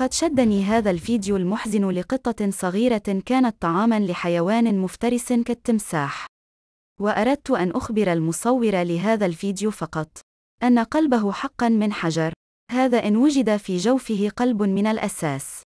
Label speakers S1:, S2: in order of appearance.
S1: قد شدني هذا الفيديو المحزن لقطة صغيرة كانت طعاما لحيوان مفترس كالتمساح. وأردت أن أخبر المصور لهذا الفيديو فقط أن قلبه حقا من حجر، هذا إن وجد في جوفه قلب من الأساس.